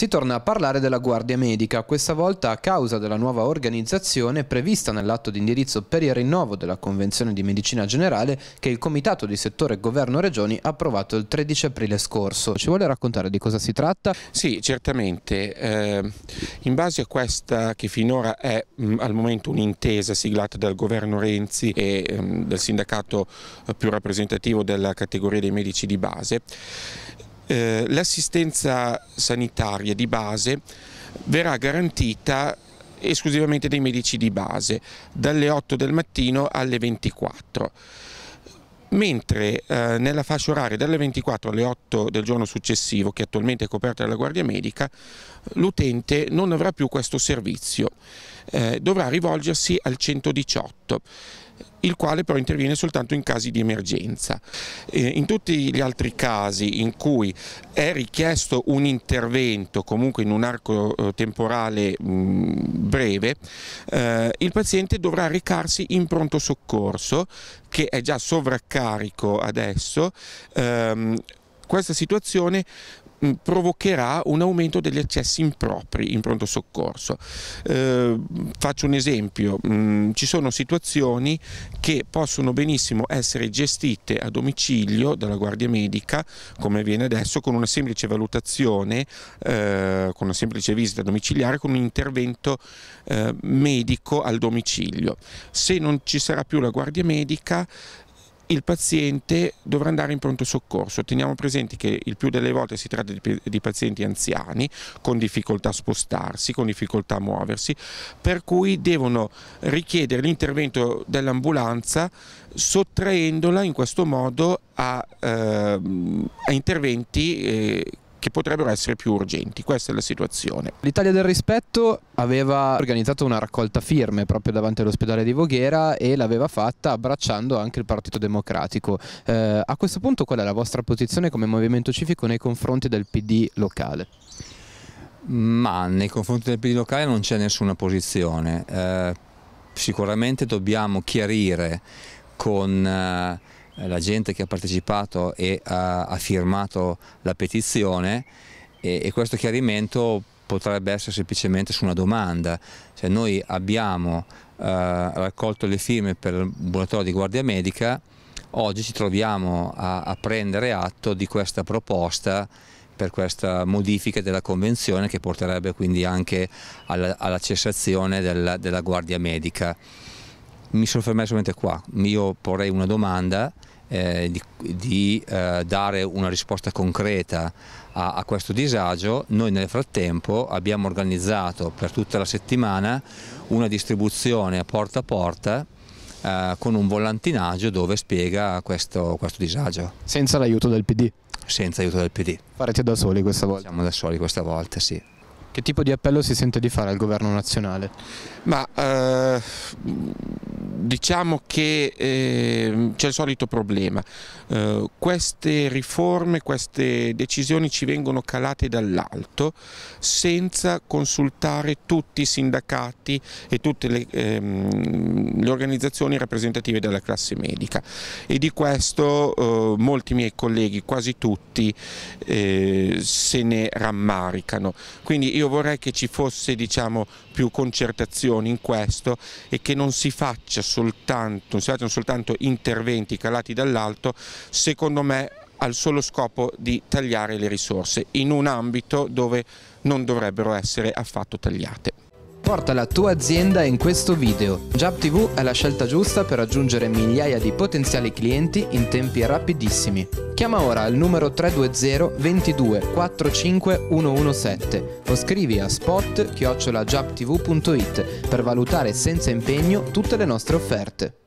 Si torna a parlare della Guardia Medica, questa volta a causa della nuova organizzazione prevista nell'atto di indirizzo per il rinnovo della Convenzione di Medicina Generale che il Comitato di Settore Governo Regioni ha approvato il 13 aprile scorso. Ci vuole raccontare di cosa si tratta? Sì, certamente. Eh, in base a questa che finora è mh, mm, al momento un'intesa siglata dal governo Renzi e mh, mm, dal sindacato eh, più rappresentativo della categoria dei medici di base, eh, l'assistenza sanitaria di base verrà garantita esclusivamente dai medici di base, dalle 8 del mattino alle 24 mentre eh, nella fascia oraria dalle 24 alle 8 del giorno successivo, che attualmente è coperta dalla Guardia Medica, l'utente non avrà più questo servizio, eh, dovrà rivolgersi al 118 il quale però interviene soltanto in casi di emergenza. Eh, in tutti gli altri casi in cui è richiesto un intervento comunque in un arco eh, temporale mm, breve, eh, il paziente dovrà recarsi in pronto soccorso che è già sovraccarico adesso ehm, questa situazione Mm, provocherà un aumento degli accessi impropri in pronto soccorso. Eh, faccio un esempio, mh, mm, ci sono situazioni che possono benissimo essere gestite a domicilio dalla guardia medica, come avviene adesso, con una semplice valutazione, eh, con una semplice visita domiciliare, con un intervento eh, medico al domicilio. Se non ci sarà più la guardia medica, il paziente dovrà andare in pronto soccorso. Teniamo presente che il più delle volte si tratta di, di, pazienti anziani con difficoltà a spostarsi, con difficoltà a muoversi, per cui devono richiedere l'intervento dell'ambulanza sottraendola in questo modo a, eh, a interventi eh, che potrebbero essere più urgenti. Questa è la situazione. L'Italia del Rispetto aveva organizzato una raccolta firme proprio davanti all'ospedale di Voghera e l'aveva fatta abbracciando anche il Partito Democratico. Eh, a questo punto qual è la vostra posizione come Movimento Civico nei confronti del PD locale? Ma nei confronti del PD locale non c'è nessuna posizione. Eh, sicuramente dobbiamo chiarire con... Eh, eh, la gente che ha partecipato e ha, ha firmato la petizione e, e, questo chiarimento potrebbe essere semplicemente su una domanda, cioè noi abbiamo eh, raccolto le firme per il ambulatorio di guardia medica, oggi ci troviamo a, a prendere atto di questa proposta per questa modifica della convenzione che porterebbe quindi anche alla, alla cessazione della, della guardia medica mi sono fermato solamente qua. Io porrei una domanda eh, di, di eh, dare una risposta concreta a, a, questo disagio. Noi nel frattempo abbiamo organizzato per tutta la settimana una distribuzione a porta a porta eh, con un volantinaggio dove spiega questo, questo disagio. Senza l'aiuto del PD? Senza aiuto del PD. Farete da soli questa volta? Siamo da soli questa volta, sì. Che tipo di appello si sente di fare al governo nazionale? Ma eh, diciamo che eh, c'è il solito problema. Eh, queste riforme, queste decisioni ci vengono calate dall'alto senza consultare tutti i sindacati e tutte le, ehm, le organizzazioni rappresentative della classe medica e di questo eh, molti miei colleghi, quasi tutti, eh, se ne rammaricano. Quindi io vorrei che ci fosse diciamo, più concertazione in questo e che non si faccia soltanto, non si trattano soltanto interventi calati dall'alto, secondo me al solo scopo di tagliare le risorse in un ambito dove non dovrebbero essere affatto tagliate. Porta la tua azienda in questo video. JabTV è la scelta giusta per raggiungere migliaia di potenziali clienti in tempi rapidissimi. Chiama ora al numero 320 22 45 117 o scrivi a spot per valutare senza impegno tutte le nostre offerte.